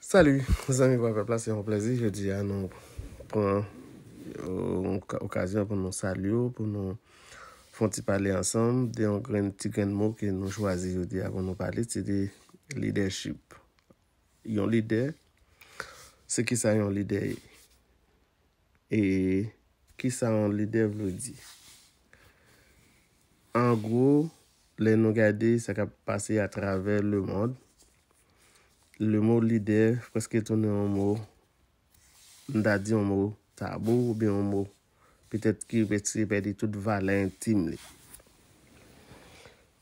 Salou, moun sami wap ap la, se yon plezi, je di anon Pren okasyon pou nou salyo, pou nou fonti pale ansan De yon gren ti gren moun ki nou chwazi, yo di akoun nou pale, se di leadership Yon lider, se ki sa yon lider e E, ki sa yon lider vlo di Angou, le nou gade, se ka pase a traver le moun Le mou lide fweske tounen an mou, nda di an mou tabou, ou bi an mou pwetet ki wè tri pè di tout valen tim li.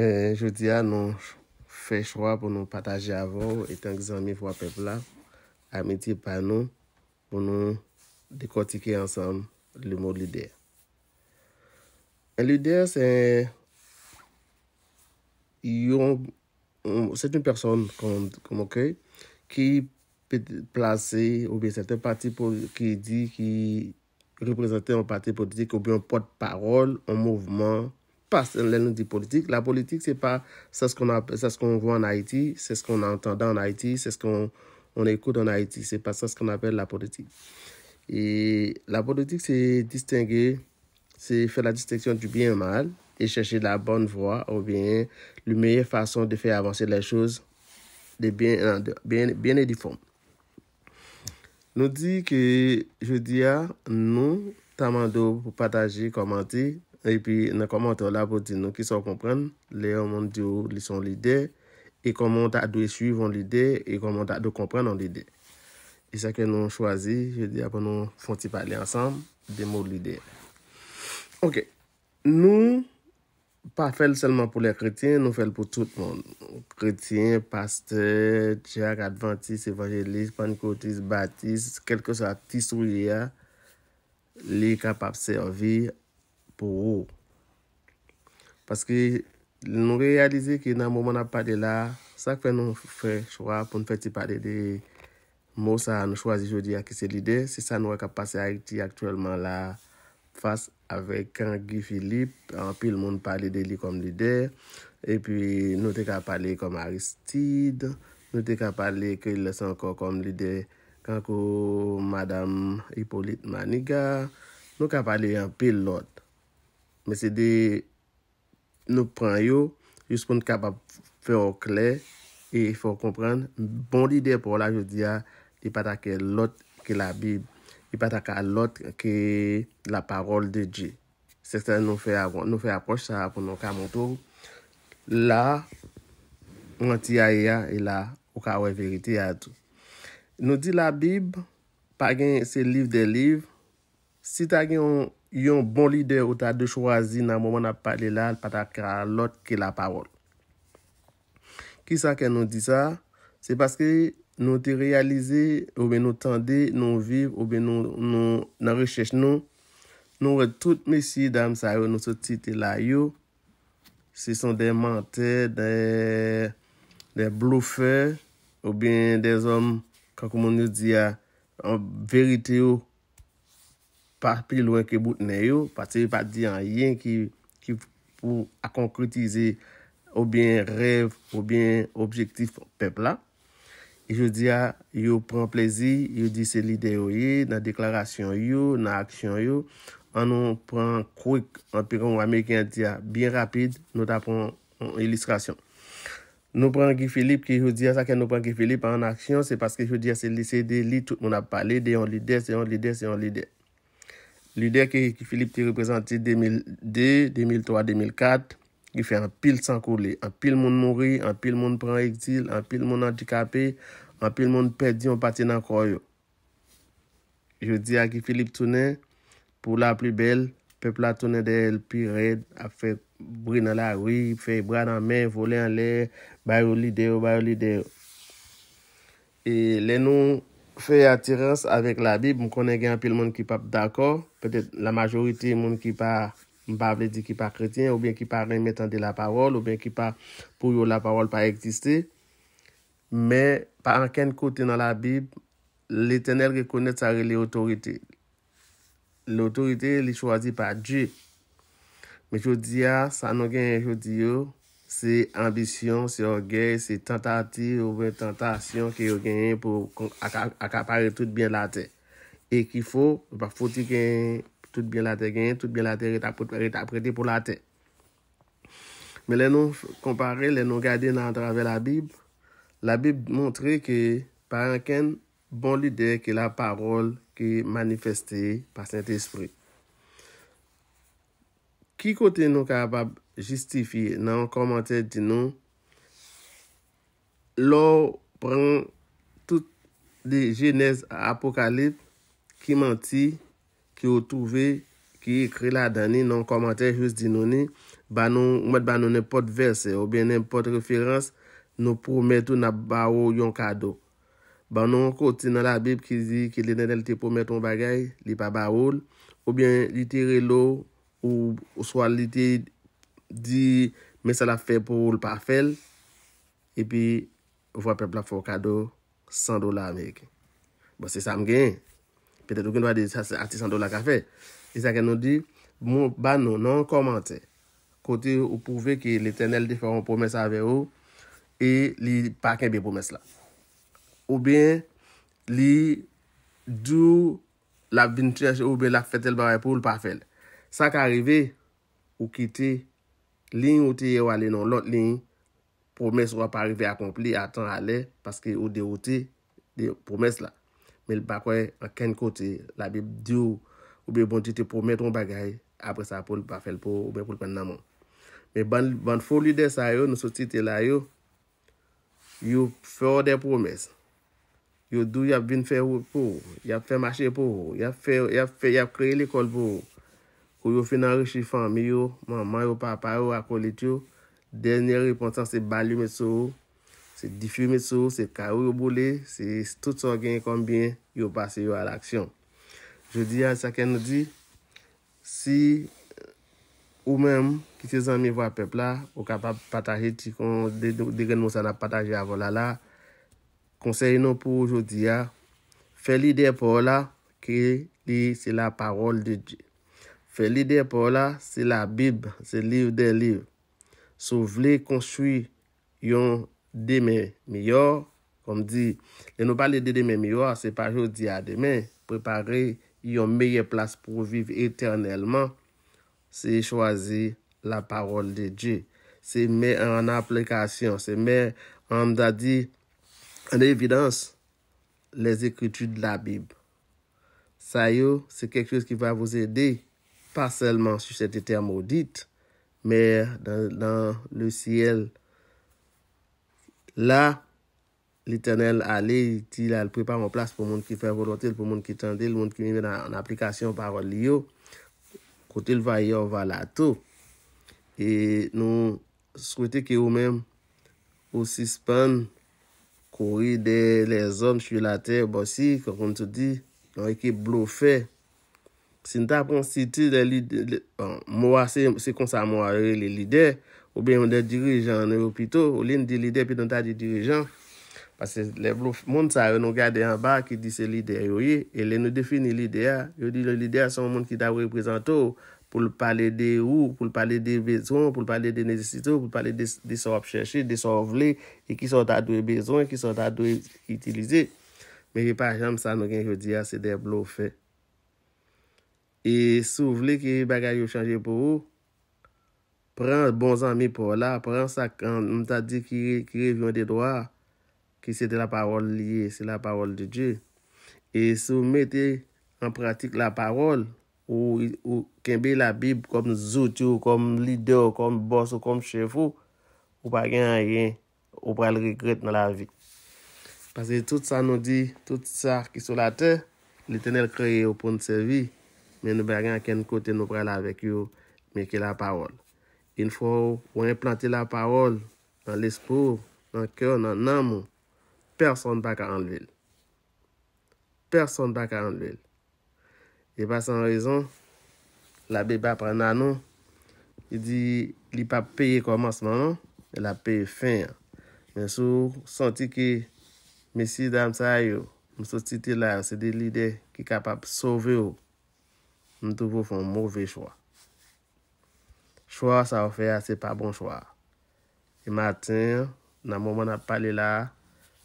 Mè, jwè di an nou fè chwa pou nou pataje avon, etan gizan mi fwa pepla, amiti pan nou pou nou dekotike ansan le mou lide. Lide se yon mou, c'est une personne comme ok qui peut placer, ou bien c'est un parti qui dit, qui représentait un parti politique, ou bien un porte-parole, un mouvement. Parce que dit politique, la politique, c'est pas ça ce qu'on ce qu'on voit en Haïti, c'est ce qu'on entend en Haïti, c'est ce qu'on on écoute en Haïti. C'est pas ça ce qu'on appelle la politique. Et la politique, c'est distinguer, c'est faire la distinction du bien et du mal. e chèche la bonn vwa, ou bien, li meyè fason de fè avansè la chòz, de bèn, bèn, bèn e di fòm. Nou di ki, jè di ya, nou, tamandou, pou patajè, komanti, epi, nan komanti ou la pou di nou, ki sou komprèn, le yon moun di ou, li son lidè, e komontak dwe suivon lidè, e komontak dwe komprèn an lidè. E sa ke nou chwazi, jè di ya, pou nou fonti pale ansam, de moun oh, lidè. Ok, nou, nou, pa fel selman pou lè kretien, nou fel pou tout moun. Kretien, paste, tiak, adventist, evangelist, panikotist, baptist, kelke sa ti sou yè, li kapap servi pou ou. Paske, nou reyalize ki nan mouman apade la, sakpe nou fè chwa pou nou fè ti apade de mou sa nou chwazi jodi akise lide, si sa nou wè kapase a iti aktuellement la Fas avek an Guy Philippe, an pil moun pali de li kom lidè. E pi nou te ka pali kom Aristide. Nou te ka pali ke lè san kon kom lidè kankou Madame Hippolyte Manigard. Nou ka pali an pil lot. Mè se de nou pran yo, jouspoun kapap fè o kle. E ifo kompran, bon lidè pou la jousia di pata ke lot ke la bib. ki pata ka lot ke la parol de dji. Se stè nou fè aproch sa pou nou ka montou. La, nou ti aya, e la, ou ka wè verite ya tou. Nou di la bib, pagè se liv de liv, si tagè yon bon lider ou ta de chwazi nan mouman ap pale la, pata ka lot ke la parol. Ki sa ke nou di sa, se paske, nou te realize, oube nou tende, nou vive, oube nou nan recheche nou, nou re tout mesi dam sa yo nou so titi la yo, se son de mante, de bloufe, oube de zom kakoumoun nou di ya, an verite yo pa pi lwen ke bout ne yo, pati pa di an yen ki pou akonkritize oube en rev, oube en objektif pepla, Yow diya, yow pran plezi, yow di se lidè yoye, nan deklarasyon yow, nan aksyon yow, an nou pran kouk, an piron wamekin diya, bien rapide, nou ta pran ilistrasyon. Nou pran ki Filip ki yow diya, sa ken nou pran ki Filip an aksyon, se paske yow diya se lise de li, tout moun ap pale, de yon lidè, se yon lidè, se yon lidè. Lidè ki Filip ti reprezenti 2002, 2003, 2004, yow fe an pil san koule, an pil moun mouri, an pil moun pran ekzil, an pil moun antikapè. an pi l moun pedi an pati nan kroyo. Je di a ki Filip tounen, pou la pli bel, pepla tounen de el pi red, a fe brin nan la gri, fe brad nan men, vole an le, bayo lideyo, bayo lideyo. E le nou fe atirans avèk la bib, m konen gen an pi l moun ki pap dako, petè la majoriti moun ki pa, m pa vle di ki pa kretien, ou bien ki pa remetande la parol, ou bien ki pa pou yo la parol pa eksiste, Men, pa anken kote nan la Bib, le tenel rekounet sa re le otorite. Le otorite li chwazi pa Dje. Me chou diya, sa nou gen yon chou diyo, se ambisyon, se orgey, se tentati, ouve tentasyon ki yo gen yon pou akapare tout bien la te. E ki fò, fò ti gen tout bien la te, gen tout bien la te re tapote, re taprete pou la te. Men, le nou kompare, le nou gade nan drave la Bib, la Bib montre ki pa anken bon lide ke la parol ki manifesti pa sent espri. Ki kote nou ka apab justifi nan komantè di nou, lor pran tout li jenè apokalip ki manti, ki ou touve, ki ekri la dani nan komantè justi di nou ni, ou mwen banou ne pot verse ou benen pot referansi, nou pou metou na ba ou yon kado. Ban nou an koti nan la bib ki zi ki le nenel te pou metou bagay, li pa ba oul, ou bien li te relo, ou swa li te di me sa la fe pou oul pa fel, epi ou vwa pe plafou kado, 100 dola ameke. Bo se sa mgen, petet ou gen wade sa se ati 100 dola ka fe. E sa gen nou di, ban nou nan komante, koti ou pou ve ki le tenel di fè pou metou sa ve ou, e li pa ken be pomes la. Ou ben, li, djou, la bintouyaj ou be la fetel ba wè pou l'pafel. Sa ka rive, ou kite, lin ou te ye wale nan lot lin, pomes wap arive akompli, atan ale, paske ou de wote, de pomes la. Me l bakwe, a ken kote, la be djou, ou be bon tite pou meton bagay, apre sa pou l'pafel pou, ou be pou l kwen namon. Me ban foli de sa yo, nou sou tite la yo, Yo fè ou de promès. Yo dò y ap vin fè ou pou ou. Y ap fè mache pou ou. Y ap fè ou. Y ap fè ou. Y ap kreye l'ekol pou ou. Kou yo finan rechi fami ou. Maman ou papa ou akol eti ou. Dèlnè reponsan se bali ou met sou ou. Se difi ou met sou ou. Se kaw ou yo boule. Se tout son gen kon bin. Yo pase yo al aksyon. Je di an sa ken nou di. Si... Ou mèm ki se zan mi vo apèp la, ou kapap pataje ti kon de gen mousan apataje avon la la, konseye nou pou ou jodi a, fe li de pou la, ki li se la parol de di. Fe li de pou la, se la bib, se liv de liv. Sou vle konstru yon demè myor, kom di, le nou pale de demè myor, se pa jodi a demè, prepare yon meye plas pou viv eternèlman, Se chwazi la parol de Dje. Se mè an aplikasyon. Se mè an dadi an evidans les ekritu de la Bib. Sayo, se kèk chèz ki va vòz edè. Pa selman su sete termo dit. Mè dan le sièl. La, l'Eternel alè, ti la l'prepa mò plas pou moun ki fè vò lotel, pou moun ki tendel, moun ki mè mè an aplikasyon parol liyo. Kote l va yon valato. E nou souwete ki ou men ou si span kori de le zon chwi la ter bosi. Kwa kon tou di, l wè ki blofe. Sinta pon siti de li, bon, mwa se konsa mwa li li de, ou be yon de dirijan ane ou pito. Ou lin di li de pi don ta di dirijan. Moun sa yo nou gade yon ba ki di se lider yo ye, e le nou defini lider ya. Yo di li lider sa yon moun ki da wè prezento, pou l'pale de ou, pou l'pale de bezon, pou l'pale de necesito, pou l'pale de sorb chèche, de sorv lè, e ki son ta dwe bezon, e ki son ta dwe itilize. Mè yon pa jam sa nou gen yo di ya se devlo fè. E souv lè ki bagay yo chanje pou ou, pren bon zanmi pou la, pren sakran, moun sa di ki revyon de doa, ki se te la parol liye, se la parol de Dje. E sou mette an pratik la parol ou kembe la bib kom zouti ou kom lider ou kom boss ou kom chevou ou pa gen an gen ou pral regret nan la vi. Pase tout sa nou di, tout sa ki sou la te, li tenel kreye ou pon se vi, men nou bagan ken kote nou pral avek yo meke la parol. Yn fwo ou en planti la parol nan l'espo, nan kyo, nan namou, Person ba ka anlvel. Person ba ka anlvel. E ba san rezon, la beba pre nanon, e di, li pa peye komansmanon, e la peye fin. Men sou, senti ki, mesi dam sa yo, msou titi la, se de lide, ki kapap sove yo, mtouvo fon mouve chwa. Chwa sa wafeya, se pa bon chwa. E matin, nan mouman ap pale la,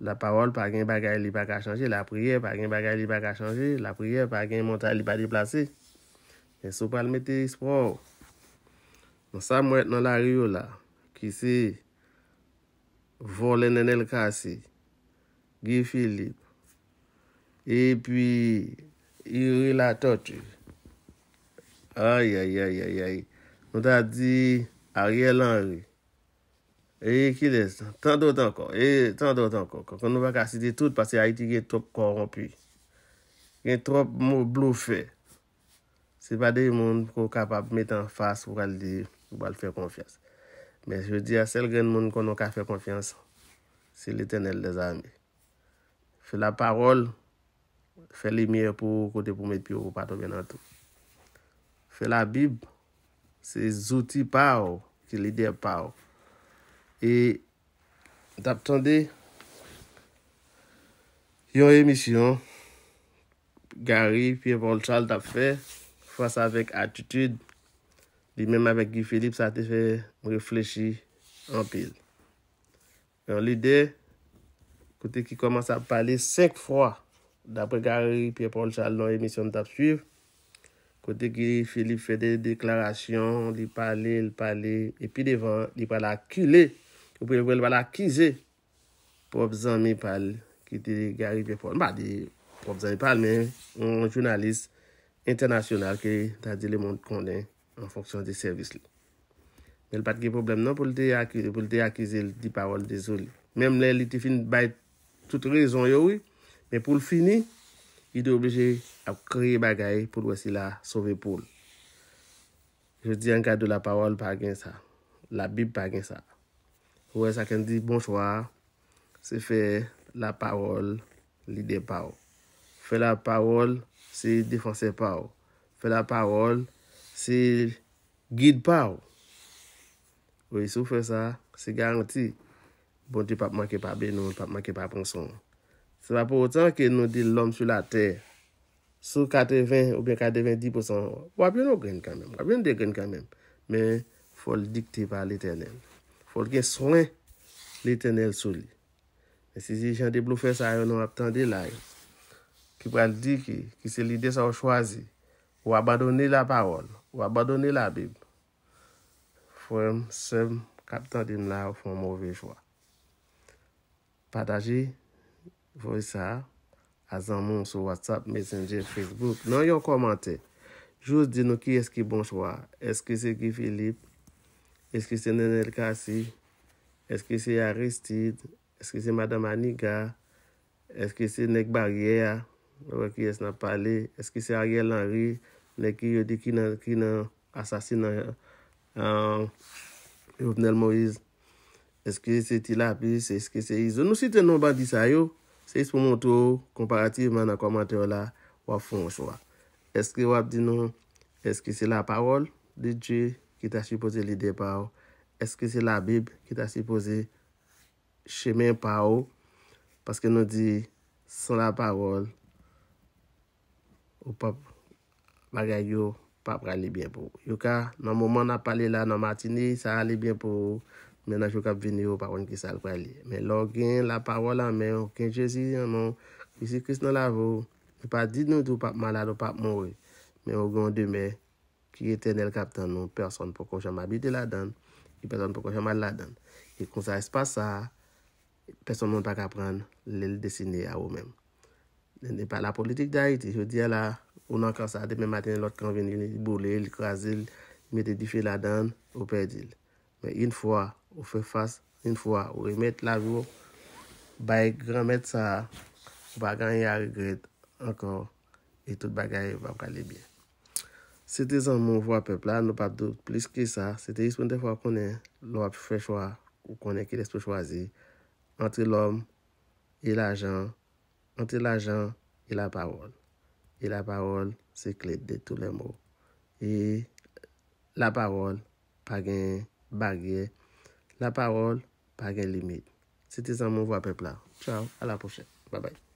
La parol pa gen bagay li pa ka chanje. La priye pa gen bagay li pa ka chanje. La priye pa gen montay li pa di plase. Enso palme te isprou. Nou sa mwet nan la riyou la. Ki se. Volen en el kase. Gi Filip. E pi. Iri la totu. Ay ay ay ay ay. Nou ta di. Ariel Henry. E, ki de, tan do tan kon. E, tan do tan kon. Kon nou va kasi de tout, pasi Haiti gen trop koron pi. Gen trop mou blou fe. Se pa de yon moun kon kapap met an fas pou kal di, pou bal fe konfians. Men, se di a sel gen moun kon nou ka fe konfiansan. Se l'Eternel de zami. Fe la parol, fe li miye pou kote pou met pi ou pato ven an tou. Fe la bib, se zouti pa ou, ki li de pa ou. E dap tonde, yon emisyon, Gary, Pierre-Paul Charles dap fe, fwa sa vek atitude, li menm avek Guy Philippe sa te fe m reflechi an pil. Yon li de, kote ki koman sa pale sek fwa, dapre Gary, Pierre-Paul Charles, yon emisyon dap suyv, kote Guy Philippe fe de deklarasyon, li pale, li pale, e pi devan, li pale akuley. ou pou el wala akize prof Zanmi Pal ki te gari pepon. Ba di prof Zanmi Pal men, un jounalist internasyonal ki ta di le moun konden an foksyon de servis li. Mel patke problem nan pou lte akize di parol de zoul. Mem lè li te fin bay tout rezon yo wè, men pou l fini, i de oblije ap kre bagay pou lwesi la sove pou l. Je di an kade la parol pa gen sa, la bib pa gen sa. Ouè sa ken di bon chwa, se fe la parol li de pa ou. Fe la parol se defanse pa ou. Fe la parol se guide pa ou. Ouè sou fe sa, se garanti. Bon ti pap manke pa be nou, pap manke pa pon son. Se pa pou otan ke nou di l'om sou la ter. Sou kate 20 ou bien kate 20, 10% ou ap yon ou gen kan men. Ap yon de gen kan men. Men fol dikte pa l'eternel. Pol gen swen li tenel sou li. E si si jan de blou fè sa yo nou ap tan de la yo. Ki wè al di ki, ki se li de sa ou chwazi. Ou abadone la parol. Ou abadone la bib. Fwèm, sèm, kap tan de nou la ou fwèm mwove chwa. Pataji, fwè sa. A zan moun sou WhatsApp, Messenger, Facebook. Non yon komante. Jous di nou ki eski bon chwa. Eski se ki Filip. Eske se Nenel Kasi, eske se Aristide, eske se Madame Aniga, eske se Nek Barriere, eske se Ariel Henry, eske se Yodi Kina, Kina, Asasina, Yopnel Moise, eske se Tilapis, eske se Izo. Nou siten nou ba di sayo, se is pou montou komparativeman akomante ou la wap fonjwa. Eske wap di nou, eske se la parol de Djei. ki ta si pose lide pa ou, eske se la bib ki ta si pose chemen pa ou, paske nou di, son la parol, ou pap, magay yo, pap rani bien pou. Yo ka, nan mouman ap pale la nan matini, sa rani bien pou, mena chou kap vini ou, pa wan ki sal kwa li. Men lor gen la parol an men, ou ken che si yon nou, ki si kis nan la vou, ou pa di nou tou pap malad ou pap mou, men ou gen ou demen, ki eten el kapten nou person pou konsha mabite la dan, ki person pou konsha mabite la dan, ki konsha espasa, person moun pa kapran lèl desine a ou mèm. Nè nè pa la politik da iti, yo diya la, ou nan kansa, demè matin lòt kon veni, lèl bole, lèl kwa zil, mète di fè la dan, ou pè di lèl. Mè in fwa, ou fè fwa, in fwa, ou remèt la vò, baye gran mèt sa, ou bagan ya regred, ankon, etout bagay va wakalè bè. Se te zan moun vwa pepla, nou pa dout plis ki sa. Se te ispon te fwa konen lò ap fwechwa ou konen ki lespe chwazi. Ante l'om e la jan, ante la jan e la parol. E la parol se kle de tou le mou. E la parol pa gen bagye, la parol pa gen limite. Se te zan moun vwa pepla. Chow, a la pochè. Ba bay.